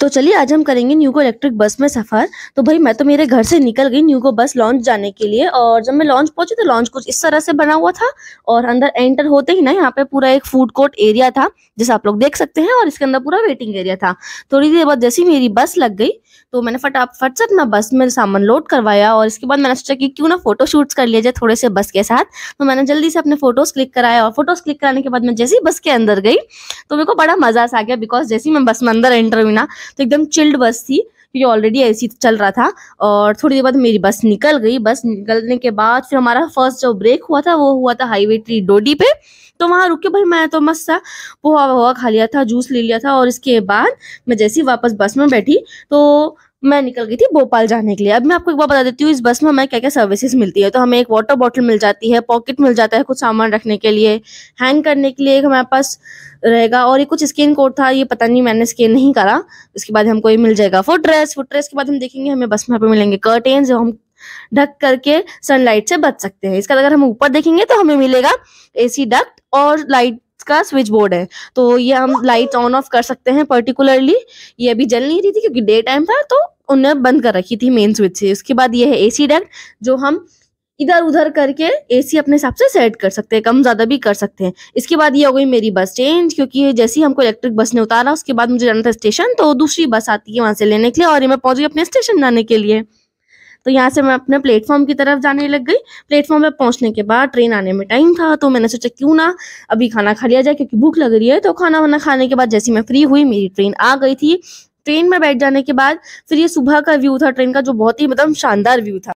तो चलिए आज हम करेंगे को इलेक्ट्रिक बस में सफ़र तो भाई मैं तो मेरे घर से निकल गई को बस लॉन्च जाने के लिए और जब मैं लॉन्च पहुंची तो लॉन्च कुछ इस तरह से बना हुआ था और अंदर एंटर होते ही ना यहाँ पे पूरा एक फूड कोर्ट एरिया था जैसे आप लोग देख सकते हैं और इसके अंदर पूरा वेटिंग एरिया था थोड़ी देर बाद जैसी मेरी बस लग गई तो मैंने फटाफट से अपना बस में सामान लोड करवाया और इसके बाद मैंने सोचा कि क्यों ना फोटो शूट्स कर लिया जाए थोड़े से बस के साथ तो मैंने जल्दी से अपने फोटोज़ क्लिक कराया और फोटोज़ क्लिक कराने के बाद मैं जैसे ही बस के अंदर गई तो मेरे को बड़ा मजा आ गया बिकॉज जैसे ही मैं बस में अंदर एंटर हुई ना तो एकदम चिल्ड बस थी क्योंकि ऑलरेडी ऐसी चल रहा था और थोड़ी देर बाद मेरी बस निकल गई बस निकलने के बाद फिर हमारा फर्स्ट जो ब्रेक हुआ था वो हुआ था हाईवे ट्री डोडी पे तो वहाँ रुक के भाई मैं तो मस्त सा पोहा वोहा खा लिया था जूस ले लिया था और इसके बाद मैं जैसी वापस बस में बैठी तो मैं निकल गई थी भोपाल जाने के लिए अब मैं आपको एक बार बता देती हूँ इस बस में हमें क्या क्या सर्विसेज मिलती है तो हमें एक वाटर बॉटल मिल जाती है पॉकेट मिल जाता है कुछ सामान रखने के लिए हैंग करने के लिए एक हमारे पास रहेगा और ये कुछ स्कैन कोड था ये पता नहीं मैंने स्कैन नहीं करा उसके बाद हमको ये मिल जाएगा फुट ड्रेस फुट ड्रेस के बाद हम देखेंगे हमें बस में यहाँ पे मिलेंगे कर्टेन जो हम ढक करके सनलाइट से बच सकते हैं इसका अगर हम ऊपर देखेंगे तो हमें मिलेगा एसी डक्ट और लाइट का स्विच बोर्ड है तो ये हम लाइट ऑन ऑफ कर सकते हैं पर्टिकुलरली ये अभी जल नहीं रही थी क्योंकि डे टाइम था तो उन्होंने बंद कर रखी थी मेन स्विच से उसके बाद ये है एसी डक्ट जो हम इधर उधर करके एसी अपने हिसाब से सेट कर सकते हैं कम ज़्यादा भी कर सकते हैं इसके बाद ये हो गई मेरी बस चेंज क्योंकि जैसे ही हमको इलेक्ट्रिक बस ने उतारा उसके बाद मुझे जाना था स्टेशन तो दूसरी बस आती है वहां से लेने के लिए और ये मैं पहुंच गई अपने स्टेशन जाने के लिए तो यहाँ से मैं अपने प्लेटफॉर्म की तरफ जाने लग गई प्लेटफॉर्म पर पहुँचने के बाद ट्रेन आने में टाइम था तो मैंने सोचा क्यों ना अभी खाना खा लिया जाए क्योंकि भूख लग रही है तो खाना वाना खाने के बाद जैसी मैं फ्री हुई मेरी ट्रेन आ गई थी ट्रेन में बैठ जाने के बाद फिर ये सुबह का व्यू था ट्रेन का जो बहुत ही मतलब शानदार व्यू था